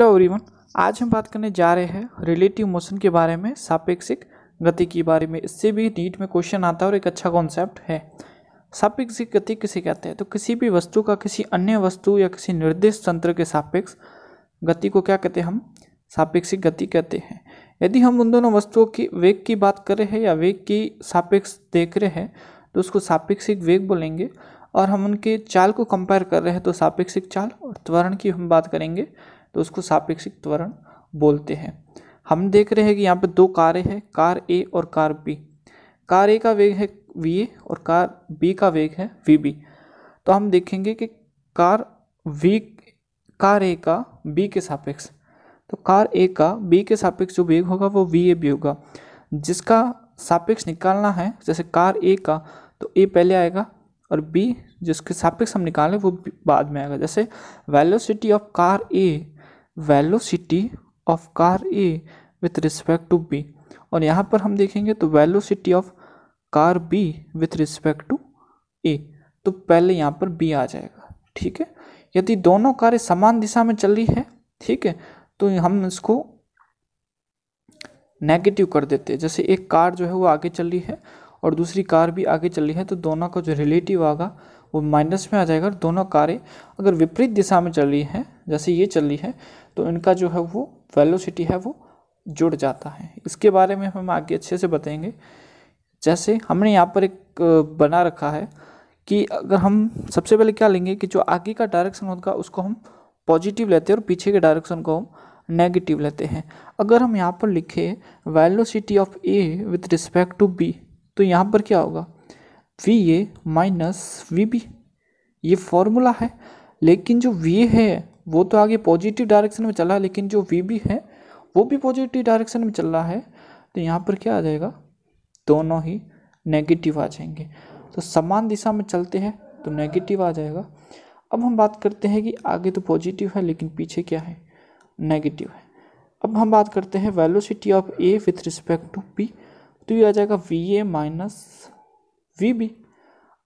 hello everyone आज हम बात करने जा रहे हैं रिलेटिव मोशन के बारे में सापेक्षिक गति के बारे में इससे भी नीट में क्वेश्चन आता है और एक अच्छा कॉन्सेप्ट है सापेक्षिक गति किसे कहते हैं तो किसी भी वस्तु का किसी अन्य वस्तु या किसी निर्दिष्ट तंत्र के सापेक्ष गति को क्या कहते हैं हम सापेक्षिक गति कहते हैं यदि हम उन दोनों वस्तुओं की वेग की बात कर रहे हैं या वेग की सापेक्ष देख रहे हैं तो उसको सापेक्षिक वेग बोलेंगे और हम उनके चाल को कंपेयर कर रहे हैं तो सापेक्षिक चाल और त्वरण की हम बात करेंगे तो उसको सापेक्षिक त्वरण बोलते हैं हम देख रहे हैं कि यहाँ पर दो कारें हैं कार ए और कार बी कार ए का वेग है वी ए और कार बी का वेग है वी बी तो हम देखेंगे कि कार वी कार ए का बी के सापेक्ष तो कार ए का बी के सापेक्ष जो वेग होगा वो वी ए बी होगा जिसका सापेक्ष निकालना है जैसे कार ए का तो ए पहले आएगा और बी जिसके सापेक्ष हम निकालें वो बाद में आएगा जैसे velocity of car A velocity of car A with respect to B और यहाँ पर हम देखेंगे तो velocity of car B with respect to A तो पहले यहाँ पर बी आ जाएगा ठीक है यदि दोनों कारें समान दिशा में चल रही है ठीक है तो हम इसको नेगेटिव कर देते हैं जैसे एक कार जो है वो आगे चल रही है और दूसरी कार भी आगे चल रही है तो दोनों का जो रिलेटिव आगा वो माइनस में आ जाएगा और दोनों कार्य अगर विपरीत दिशा में चल रही हैं जैसे ये चल रही है तो इनका जो है वो वेलोसिटी है वो जुड़ जाता है इसके बारे में हम आगे अच्छे से बताएंगे जैसे हमने यहाँ पर एक बना रखा है कि अगर हम सबसे पहले क्या लेंगे कि जो आगे का डायरेक्शन होगा उसको हम पॉजिटिव लेते हैं और पीछे के डायरेक्शन को हम नेगेटिव लेते हैं अगर हम यहाँ पर लिखे velocity of A with respect to B तो यहाँ पर क्या होगा V A minus V B ये फॉर्मूला है लेकिन जो वी ए है वो तो आगे पॉजिटिव डायरेक्शन में चला है लेकिन जो वी बी है वो भी पॉजिटिव डायरेक्शन में चल रहा है तो यहाँ पर क्या आ जाएगा दोनों ही नेगेटिव आ जाएंगे तो समान दिशा में चलते हैं तो नेगेटिव आ जाएगा अब हम बात करते हैं कि आगे तो पॉजिटिव है लेकिन पीछे क्या है नेगेटिव है अब हम बात करते हैं velocity of A with respect to P तो ये आ जाएगा वी ए माइनस वी भी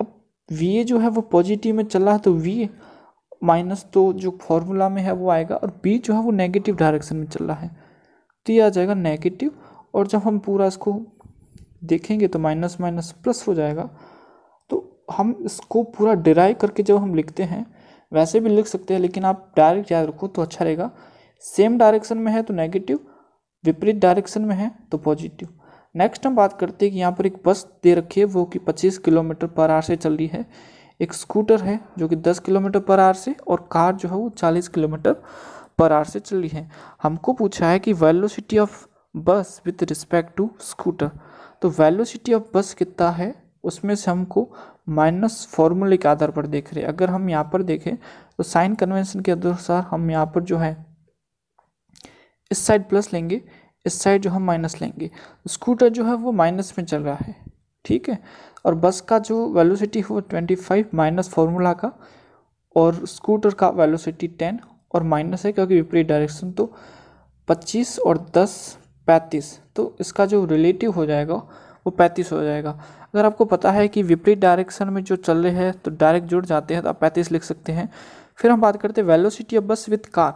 अब वी ए जो है वो पॉजिटिव में चला है तो वी माइनस तो जो फॉर्मूला में है वो आएगा और बी जो है वो नेगेटिव डायरेक्शन में चल रहा है तो ये आ जाएगा नेगेटिव और जब हम पूरा इसको देखेंगे तो माइनस माइनस प्लस हो जाएगा तो हम इसको पूरा डिराइव करके जब हम लिखते हैं वैसे भी लिख सकते हैं लेकिन आप डायरेक्ट याद रखो तो अच्छा रहेगा सेम डायरेक्शन में है तो नेगेटिव विपरीत डायरेक्शन में है तो पॉजिटिव नेक्स्ट हम बात करते हैं कि यहाँ पर एक बस दे रखी है वो कि 25 किलोमीटर पर आर से चल रही है एक स्कूटर है जो कि 10 किलोमीटर पर आर से और कार जो है वो 40 किलोमीटर पर आर से चल रही है हमको पूछा है कि velocity of bus with respect to scooter तो वेलोसिटी ऑफ बस कितना है उसमें से हमको माइनस फॉर्मूले के आधार पर देख रहे हैं अगर हम यहाँ पर देखें तो साइन कन्वेंशन के अनुसार हम यहाँ पर जो है इस साइड प्लस लेंगे इस साइड जो हम माइनस लेंगे स्कूटर जो है वो माइनस में चल रहा है ठीक है और बस का जो वेलोसिटी है वो ट्वेंटी फाइव माइनस फार्मूला का और स्कूटर का वेलोसिटी टेन और माइनस है क्योंकि विपरीत डायरेक्शन तो पच्चीस और दस पैंतीस तो इसका जो रिलेटिव हो जाएगा वो पैंतीस हो जाएगा अगर आपको पता है कि विपरीत डायरेक्शन में जो चल रहे हैं तो डायरेक्ट जुड़ जाते हैं तो आप पैंतीस लिख सकते हैं फिर हम बात करते हैं velocity of bus with car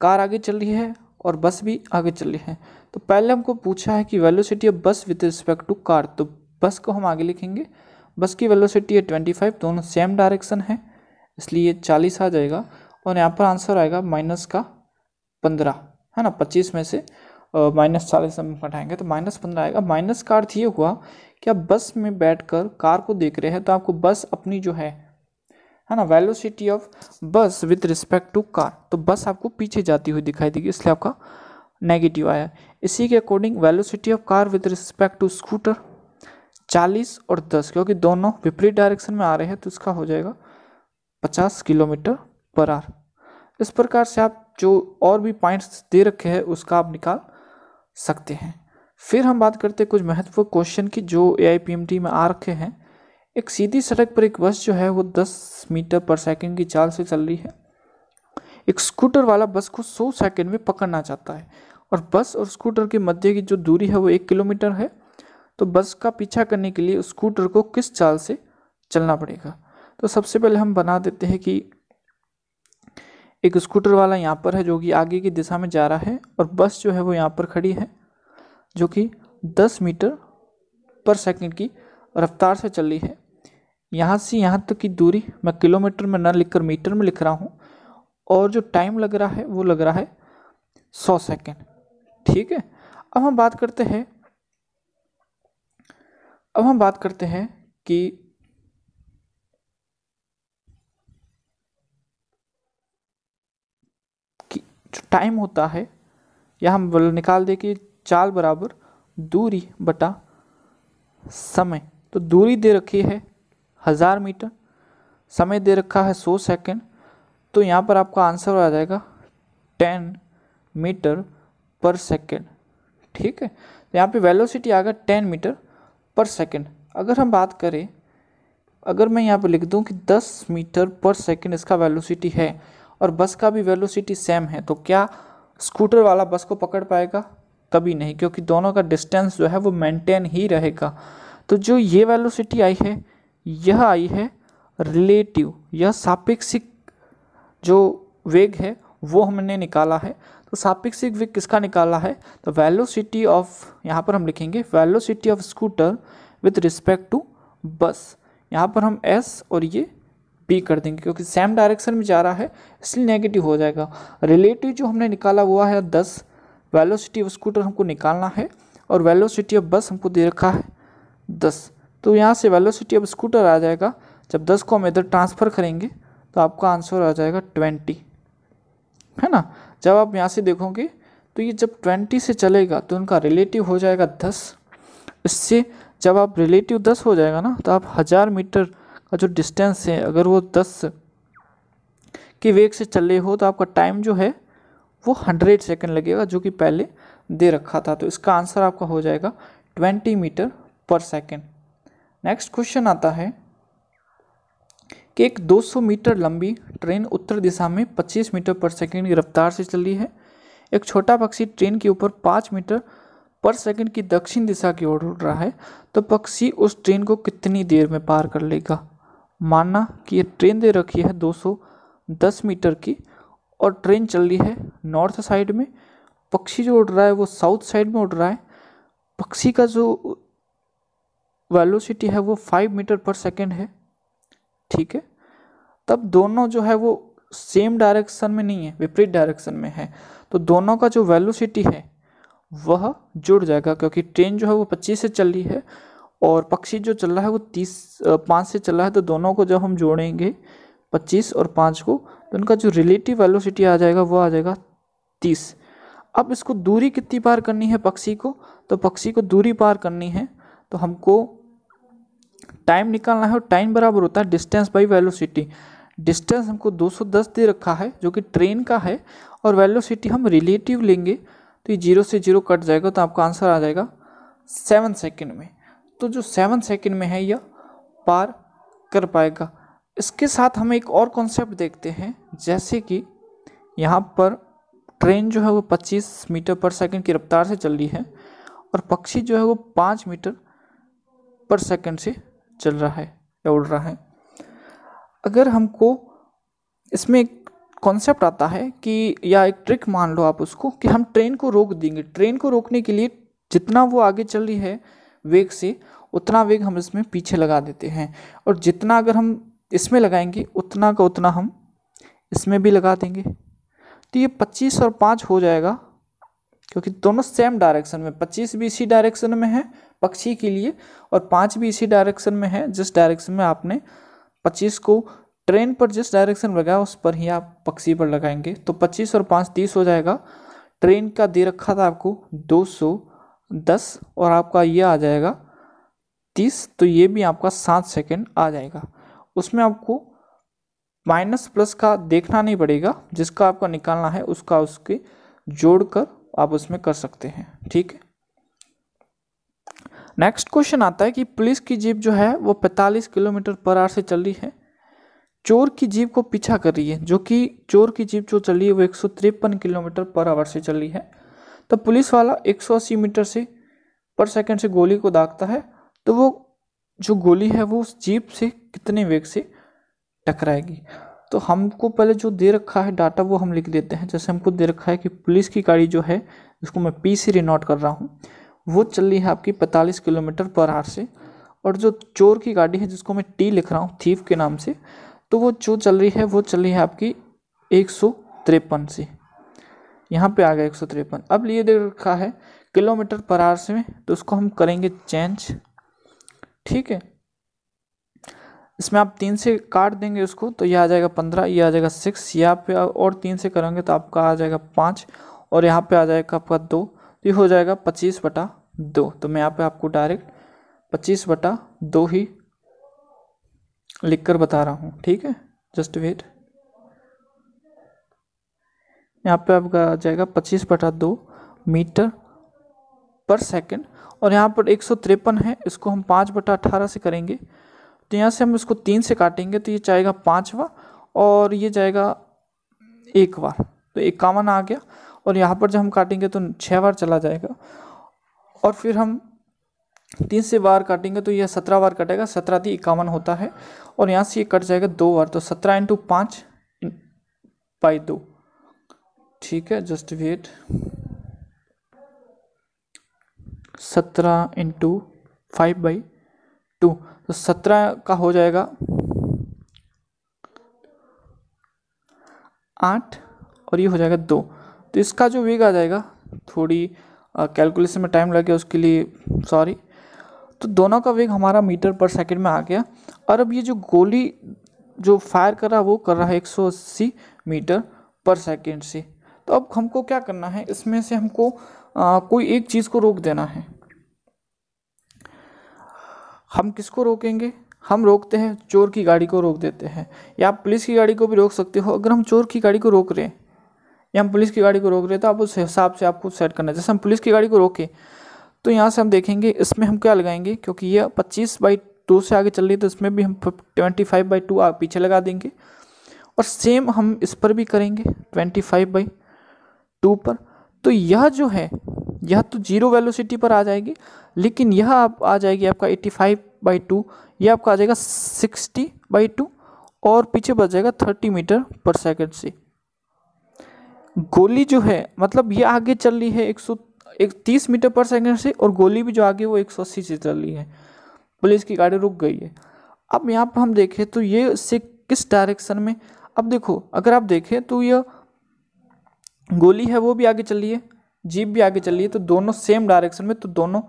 car आगे चल रही है और बस भी आगे चल रही है तो पहले हमको पूछा है कि velocity of bus with respect to car तो बस को हम आगे लिखेंगे बस की वेलोसिटी है ट्वेंटी फाइव दोनों सेम डायरेक्शन है इसलिए चालीस आ जाएगा और यहाँ पर आंसर आएगा माइनस का पंद्रह है ना पच्चीस में से माइनस चालीस हम हटाएंगे तो माइनस पंद्रह आएगा माइनस का अर्थ ये हुआ कि आप बस में बैठ कर कार को देख रहे हैं तो आपको बस अपनी जो है है ना velocity of bus with respect to car तो बस आपको पीछे जाती हुई दिखाई देगी इसलिए आपका नेगेटिव आया इसी के according velocity of car with respect to scooter 40 और 10 क्योंकि दोनों विपरीत डायरेक्शन में आ रहे हैं तो इसका हो जाएगा 50 किलोमीटर पर आर इस प्रकार से आप जो और भी पॉइंट्स दे रखे हैं उसका आप निकाल सकते हैं फिर हम बात करते हैं कुछ महत्वपूर्ण क्वेश्चन की जो ए आई में आ रखे हैं एक सीधी सड़क पर एक बस जो है वो 10 मीटर पर सेकंड की चाल से चल रही है एक स्कूटर वाला बस को 100 सेकंड में पकड़ना चाहता है और बस और स्कूटर के मध्य की जो दूरी है वो एक किलोमीटर है तो बस का पीछा करने के लिए स्कूटर को किस चाल से चलना पड़ेगा तो सबसे पहले हम बना देते हैं कि एक स्कूटर वाला यहाँ पर है जो कि आगे की दिशा में जा रहा है और बस जो है वो यहाँ पर खड़ी है जो कि 10 मीटर पर सेकंड की रफ्तार से चल रही है यहाँ से यहाँ तक की दूरी मैं किलोमीटर में न लिखकर मीटर में लिख रहा हूँ और जो टाइम लग रहा है वो लग रहा है सौ सेकेंड ठीक है अब हम बात करते हैं अब हम बात करते हैं कि जो टाइम होता है या हम निकाल दे कि चाल बराबर दूरी बटा समय तो दूरी दे रखी है हज़ार मीटर समय दे रखा है सौ सेकेंड तो यहाँ पर आपका आंसर आ जाएगा टेन मीटर पर सेकेंड ठीक है तो यहाँ पे वेलोसिटी आ गया टेन मीटर पर सेकेंड अगर हम बात करें अगर मैं यहाँ पे लिख दूँ कि दस मीटर पर सेकेंड इसका वेलोसिटी है और बस का भी वेलोसिटी सेम है तो क्या स्कूटर वाला बस को पकड़ पाएगा कभी नहीं क्योंकि दोनों का डिस्टेंस जो है वो मेंटेन ही रहेगा तो जो ये वेलोसिटी आई है यह आई है रिलेटिव यह सापेक्षिक जो वेग है वो हमने निकाला है तो सापेक्षिक वेग किसका निकाला है तो वेलोसिटी ऑफ यहाँ पर हम लिखेंगे velocity of scooter with respect to bus यहाँ पर हम एस और ये बी कर देंगे क्योंकि सेम डायरेक्शन में जा रहा है इसलिए नेगेटिव हो जाएगा रिलेटिव जो हमने निकाला हुआ है दस वेलोसिटी ऑफ स्कूटर हमको निकालना है और वेलोसिटी ऑफ बस हमको दे रखा है दस तो यहाँ से वेलोसिटी ऑफ स्कूटर आ जाएगा जब दस को हम इधर ट्रांसफ़र करेंगे तो आपका आंसर आ जाएगा ट्वेंटी है ना जब आप यहाँ से देखोगे तो ये जब ट्वेंटी से चलेगा तो उनका रिलेटिव हो जाएगा दस इससे जब आप रिलेटिव दस हो जाएगा ना तो आप हज़ार मीटर का जो डिस्टेंस है अगर वो दस के वेग से चले हो तो आपका टाइम जो है वो हंड्रेड सेकेंड लगेगा जो कि पहले दे रखा था तो इसका आंसर आपका हो जाएगा twenty meter per second next question आता है कि एक 200 मीटर लंबी ट्रेन उत्तर दिशा में 25 मीटर पर सेकंड की रफ्तार से चल रही है एक छोटा पक्षी ट्रेन के ऊपर पाँच मीटर पर सेकंड की दक्षिण दिशा की ओर उड़ रहा है तो पक्षी उस ट्रेन को कितनी देर में पार कर लेगा मानना कि यह ट्रेन दे रखी है 210 मीटर की और ट्रेन चल रही है नॉर्थ साइड में पक्षी जो उड़ रहा है वो साउथ साइड में उड़ रहा है पक्षी का जो वेलोसिटी है वो फाइव मीटर पर सेकेंड है ठीक है तब दोनों जो है वो सेम डायरेक्शन में नहीं है विपरीत डायरेक्शन में है तो दोनों का जो वेलोसिटी है वह जुड़ जाएगा क्योंकि ट्रेन जो है वो पच्चीस से चल रही है और पक्षी जो चल रहा है वो तीस पाँच से चल रहा है तो दोनों को जब हम जोड़ेंगे पच्चीस और पाँच को तो उनका जो रिलेटिव वेलोसिटी आ जाएगा वो आ जाएगा तीस अब इसको दूरी कितनी पार करनी है पक्षी को तो पक्षी को दूरी पार करनी है तो हमको टाइम निकालना है और टाइम बराबर होता है डिस्टेंस बाई वेलोसिटी डिस्टेंस हमको 210 दे रखा है जो कि ट्रेन का है और वेलोसिटी हम रिलेटिव लेंगे तो ये जीरो से जीरो कट जाएगा तो आपका आंसर आ जाएगा सेवन सेकेंड में तो जो सेवन सेकेंड में है यह पार कर पाएगा इसके साथ हम एक और कॉन्सेप्ट देखते हैं जैसे कि यहाँ पर ट्रेन जो है वो 25 मीटर पर सेकंड की रफ्तार से चल रही है और पक्षी जो है वो 5 मीटर पर सेकंड से चल रहा है या उड़ रहा है अगर हमको इसमें एक कॉन्सेप्ट आता है कि या एक ट्रिक मान लो आप उसको कि हम ट्रेन को रोक देंगे ट्रेन को रोकने के लिए जितना वो आगे चल रही है वेग से उतना वेग हम इसमें पीछे लगा देते हैं और जितना अगर हम इसमें लगाएंगे उतना का उतना हम इसमें भी लगा देंगे तो ये पच्चीस और पाँच हो जाएगा क्योंकि दोनों सेम डायरेक्शन में पच्चीस भी इसी डायरेक्शन में है पक्षी के लिए और पाँच भी इसी डायरेक्शन में है जिस डायरेक्शन में आपने पच्चीस को ट्रेन पर जिस डायरेक्शन लगाया उस पर ही आप पक्षी पर लगाएंगे तो पच्चीस और पाँच तीस हो जाएगा ट्रेन का दे रखा था आपको दो सौ दस और आपका ये आ जाएगा तीस तो ये भी आपका सात सेकेंड आ जाएगा उसमें आपको माइनस प्लस का देखना नहीं पड़ेगा जिसका आपका निकालना है उसका उसके जोड़कर आप उसमें कर सकते हैं ठीक है नेक्स्ट क्वेश्चन आता है कि पुलिस की जीप जो है वो 45 किलोमीटर पर आर से चल रही है चोर की जीप को पीछा कर रही है जो कि चोर की जीप जो चल रही है वो एक किलोमीटर पर आवर से चल रही है तो पुलिस वाला 180 मीटर से पर सेकंड से गोली को दागता है तो वो जो गोली है वो उस जीप से कितने वेग से टकराएगी तो हमको पहले जो दे रखा है डाटा वो हम लिख देते हैं जैसे हमको दे रखा है कि पुलिस की गाड़ी जो है जिसको मैं पी से रिनोट कर रहा हूँ वो चल रही है आपकी पैंतालीस किलोमीटर पर आर से और जो चोर की गाड़ी है जिसको मैं टी लिख रहा हूँ थीफ के नाम से तो वो जो चल रही है वो चल रही है आपकी एक सौ तिरपन से यहाँ पर आ गया एक सौ तिरपन अब ये दे रखा है किलोमीटर पर आर से में तो उसको हम करेंगे चेंज ठीक है इसमें आप तीन से काट देंगे उसको तो यह आ जाएगा पंद्रह ये आ जाएगा सिक्स यहाँ पे और तीन से करेंगे तो आपका आ जाएगा पाँच और यहाँ पे आ जाएगा आपका दो तो ये हो जाएगा पच्चीस बटा दो तो मैं यहाँ पे आपको डायरेक्ट पच्चीस बटा दो ही लिख कर बता रहा हूँ ठीक है जस्ट वेट यहाँ पे आपका आ जाएगा पच्चीस बटा दो मीटर पर सेकेंड और यहाँ पर एक सौ तिरपन है इसको हम पाँच बटा अठारह से करेंगे तो यहाँ से हम इसको तीन से काटेंगे तो ये जाएगा पाँचवा और ये जाएगा एक बार तो इक्यावन आ गया और यहाँ पर जब हम काटेंगे तो छः बार चला जाएगा और फिर हम तीन से बार काटेंगे तो यह सत्रह बार कटेगा सत्रह थी इक्यावन होता है और यहाँ से ये कट जाएगा दो बार तो सत्रह इंटू पाँच बाई दो ठीक है जस्ट वेट सत्रह इंटू फाइव बाई टू तो सत्रह का हो जाएगा आठ और ये हो जाएगा दो तो इसका जो वेग आ जाएगा थोड़ी कैलकुलेशन में टाइम लग गया उसके लिए सॉरी तो दोनों का वेग हमारा मीटर पर सेकंड में आ गया और अब ये जो गोली जो फायर कर रहा है वो कर रहा है 180 मीटर पर सेकंड से तो अब हमको क्या करना है इसमें से हमको आ, कोई एक चीज़ को रोक देना है हम किसको रोकेंगे हम रोकते हैं चोर की गाड़ी को रोक देते हैं या आप पुलिस की गाड़ी को भी रोक सकते हो अगर हम चोर की गाड़ी को रोक रहे हैं या हम पुलिस की गाड़ी को रोक रहे हैं तो आप उस हिसाब से आपको सेट करना है जैसे हम पुलिस की गाड़ी को रोके तो यहाँ से हम देखेंगे इसमें हम क्या लगाएंगे क्योंकि ये पच्चीस बाई टू से आगे चल रही है तो इसमें भी हम ट्वेंटी फाइव बाई टू पीछे लगा देंगे और सेम हम इस पर भी करेंगे ट्वेंटी फाइव बाई टू पर तो यह जो है यह तो जीरो वेलोसिटी पर आ जाएगी लेकिन यह आप आ जाएगी आपका 85 फाइव बाई टू यह आपका आ जाएगा 60 बाई टू और पीछे बच जाएगा 30 मीटर पर सेकेंड से गोली जो है मतलब ये आगे चल रही है एक सौ एक तीस मीटर पर सेकेंड से और गोली भी जो आगे वो एक सौ अस्सी से चल रही है पुलिस की गाड़ी रुक गई है अब यहाँ पर हम देखें तो ये से किस डायरेक्शन में अब देखो अगर आप देखें तो यह गोली है वो भी आगे चल रही है जीप भी आगे चल रही है तो दोनों सेम डायरेक्शन में तो दोनों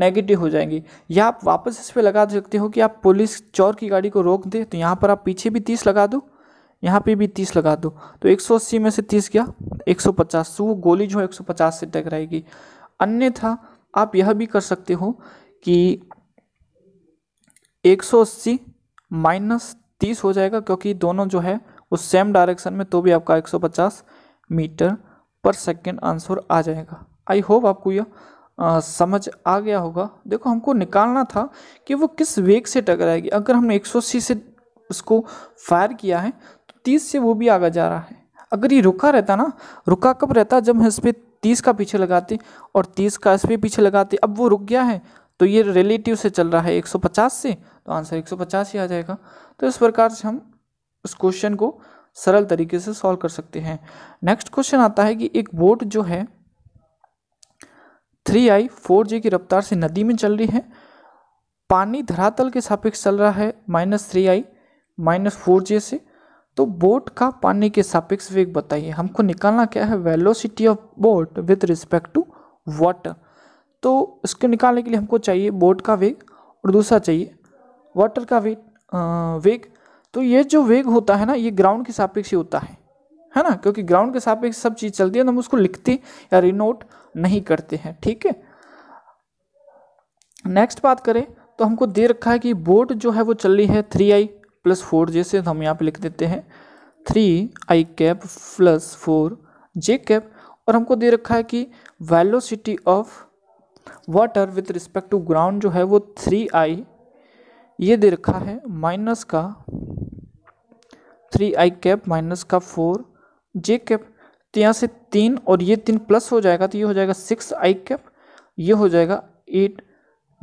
नेगेटिव हो जाएंगी या आप वापस इस पर लगा सकते हो कि आप पुलिस चोर की गाड़ी को रोक दे तो यहाँ पर आप पीछे भी तीस लगा दो यहाँ पे भी तीस लगा दो तो एक सौ अस्सी में से तीस गया एक सौ पचास तो वो गोली जो है एक सौ पचास से टकराएगी अन्यथा आप यह भी कर सकते हो कि एक सौ अस्सी माइनस तीस हो जाएगा क्योंकि दोनों जो है उस सेम डायरेक्शन में तो भी आपका एक सौ पचास मीटर पर सेकेंड आंसर आ जाएगा आई होप आपको यह आ, समझ आ गया होगा देखो हमको निकालना था कि वो किस वेग से टकराएगी अगर हमने एक से उसको फायर किया है तो तीस से वो भी आगे जा रहा है अगर ये रुका रहता ना रुका कब रहता जब हम इस पर तीस का पीछे लगाते और तीस का इस पर पीछे लगाते अब वो रुक गया है तो ये रिलेटिव से चल रहा है 150 से तो आंसर 150 ही आ जाएगा तो इस प्रकार से हम उस क्वेश्चन को सरल तरीके से सॉल्व कर सकते हैं नेक्स्ट क्वेश्चन आता है कि एक बोट जो है थ्री आई फोर जे की रफ्तार से नदी में चल रही है पानी धरातल के सापेक्ष चल रहा है minus three I minus four J से तो बोट का पानी के सापेक्ष वेग बताइए हमको निकालना क्या है velocity of boat with respect to water तो इसको निकालने के लिए हमको चाहिए बोट का वेग और दूसरा चाहिए वाटर का वेग वेग तो ये जो वेग होता है ना ये ग्राउंड के सापेक्ष ही होता है है ना क्योंकि ग्राउंड के सापेक्ष सब चीज़ चलती है तो हम उसको लिखते या रिनोट नहीं करते हैं ठीक है नेक्स्ट बात करें तो हमको दे रखा है कि बोट जो है वो चल रही है three I plus four J से हम यहाँ पे लिख देते हैं three I cap plus four J cap और हमको दे रखा है कि velocity of water with respect to ground जो है वो थ्री आई ये दे रखा है माइनस का थ्री आई कैप माइनस का फोर जे कैप तो यहाँ से तीन और ये तीन प्लस हो जाएगा तो ये हो जाएगा सिक्स आई कैप ये हो जाएगा एट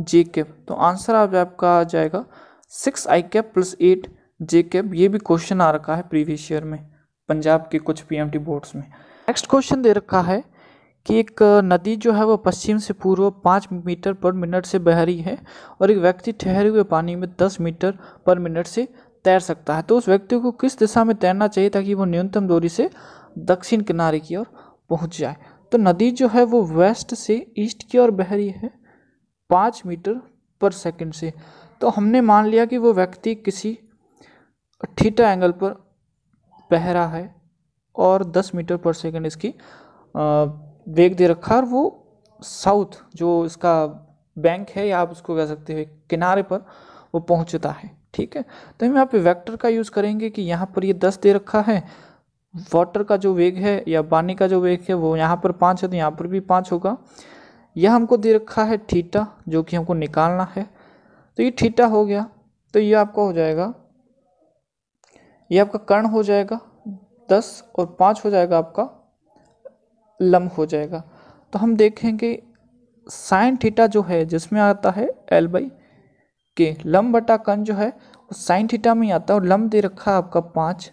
जे कैप तो आंसर आप आपका आ जाएगा six I cap plus eight J cap ये भी क्वेश्चन आ रखा है प्रीवियस ईयर में पंजाब के कुछ पीएमटी बोर्ड्स में नेक्स्ट क्वेश्चन दे रखा है कि एक नदी जो है वो पश्चिम से पूर्व पाँच मीटर पर मिनट से बह रही है और एक व्यक्ति ठहरे हुए पानी में दस मीटर पर मिनट से तैर सकता है तो उस व्यक्ति को किस दिशा में तैरना चाहिए ताकि वो न्यूनतम दूरी से दक्षिण किनारे की ओर पहुंच जाए तो नदी जो है वो वेस्ट से ईस्ट की ओर बह रही है पाँच मीटर पर सेकंड से तो हमने मान लिया कि वो व्यक्ति किसी ठीटा एंगल पर बह रहा है और दस मीटर पर सेकंड इसकी आ, वेग दे रखा और वो साउथ जो इसका बैंक है या आप उसको कह सकते हैं किनारे पर वो पहुंचता है ठीक है तो हम यहाँ पे वेक्टर का यूज़ करेंगे कि यहाँ पर ये दस दे रखा है वाटर का जो वेग है या पानी का जो वेग है वो यहाँ पर पाँच है तो यहाँ पर भी पाँच होगा यह हमको दे रखा है ठीटा जो कि हमको निकालना है तो ये ठीटा हो गया तो ये आपका हो जाएगा ये आपका कर्ण हो जाएगा दस और पाँच हो जाएगा आपका लम हो जाएगा तो हम देखेंगे साइन थीटा जो है जिसमें आता है एल बाई के लम बटा कण जो है वो साइन थीटा में आता है और लम दे रखा है आपका पाँच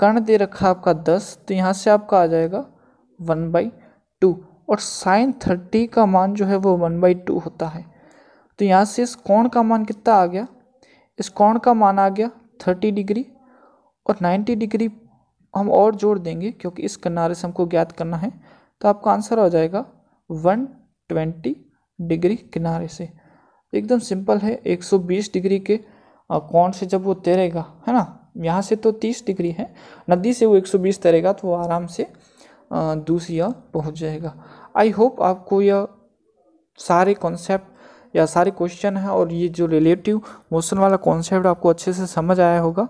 कर्ण दे रखा है आपका दस तो यहाँ से आपका आ जाएगा वन बाई टू और साइन थर्टी का मान जो है वो वन बाई टू होता है तो यहाँ से इस कोण का मान कितना आ गया इस कोण का मान आ गया थर्टी डिग्री और नाइन्टी डिग्री हम और जोड़ देंगे क्योंकि इस किनारे से हमको ज्ञात करना है तो आपका आंसर हो जाएगा वन ट्वेंटी डिग्री किनारे से एकदम सिंपल है 120 डिग्री के कौन से जब वो तैरेगा है ना यहाँ से तो 30 डिग्री है नदी से वो 120 तैरेगा तो वो आराम से दूसरी ओर पहुँच जाएगा आई होप आपको यह सारे कॉन्सेप्ट या सारे क्वेश्चन हैं और ये जो रिलेटिव मोशन वाला कॉन्सेप्ट आपको अच्छे से समझ आया होगा